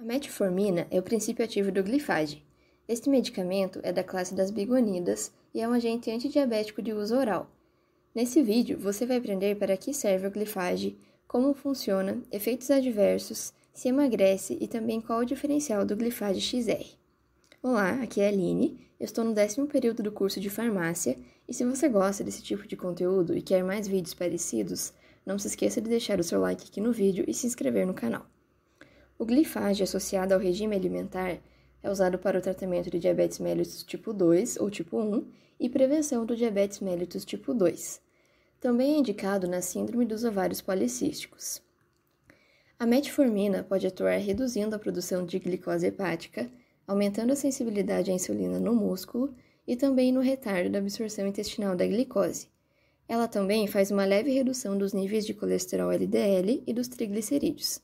A metformina é o princípio ativo do glifage. Este medicamento é da classe das bigonidas e é um agente antidiabético de uso oral. Nesse vídeo, você vai aprender para que serve o glifage, como funciona, efeitos adversos, se emagrece e também qual o diferencial do glifage XR. Olá, aqui é a Aline, eu estou no décimo período do curso de farmácia e se você gosta desse tipo de conteúdo e quer mais vídeos parecidos, não se esqueça de deixar o seu like aqui no vídeo e se inscrever no canal. O glifage associado ao regime alimentar é usado para o tratamento de diabetes mellitus tipo 2 ou tipo 1 e prevenção do diabetes mellitus tipo 2. Também é indicado na síndrome dos ovários policísticos. A metformina pode atuar reduzindo a produção de glicose hepática, aumentando a sensibilidade à insulina no músculo e também no retardo da absorção intestinal da glicose. Ela também faz uma leve redução dos níveis de colesterol LDL e dos triglicerídeos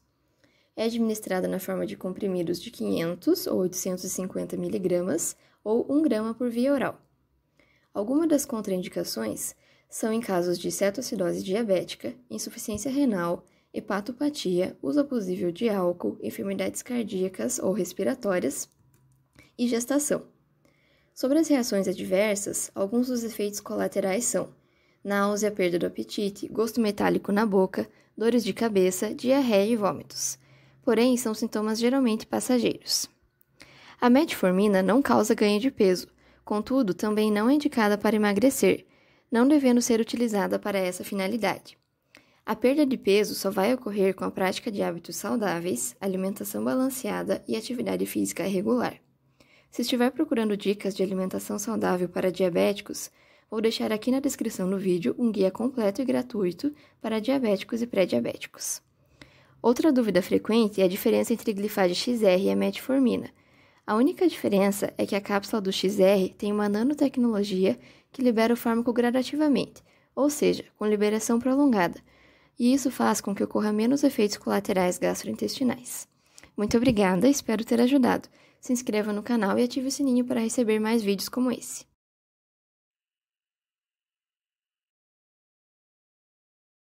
é administrada na forma de comprimidos de 500 ou 850 miligramas ou 1 grama por via oral. Algumas das contraindicações são em casos de cetoacidose diabética, insuficiência renal, hepatopatia, uso abusivo de álcool, enfermidades cardíacas ou respiratórias e gestação. Sobre as reações adversas, alguns dos efeitos colaterais são náusea, perda do apetite, gosto metálico na boca, dores de cabeça, diarreia e vômitos porém são sintomas geralmente passageiros. A metformina não causa ganho de peso, contudo, também não é indicada para emagrecer, não devendo ser utilizada para essa finalidade. A perda de peso só vai ocorrer com a prática de hábitos saudáveis, alimentação balanceada e atividade física regular. Se estiver procurando dicas de alimentação saudável para diabéticos, vou deixar aqui na descrição do vídeo um guia completo e gratuito para diabéticos e pré-diabéticos. Outra dúvida frequente é a diferença entre glifage XR e a metformina. A única diferença é que a cápsula do XR tem uma nanotecnologia que libera o fármaco gradativamente, ou seja, com liberação prolongada, e isso faz com que ocorra menos efeitos colaterais gastrointestinais. Muito obrigada, espero ter ajudado. Se inscreva no canal e ative o sininho para receber mais vídeos como esse.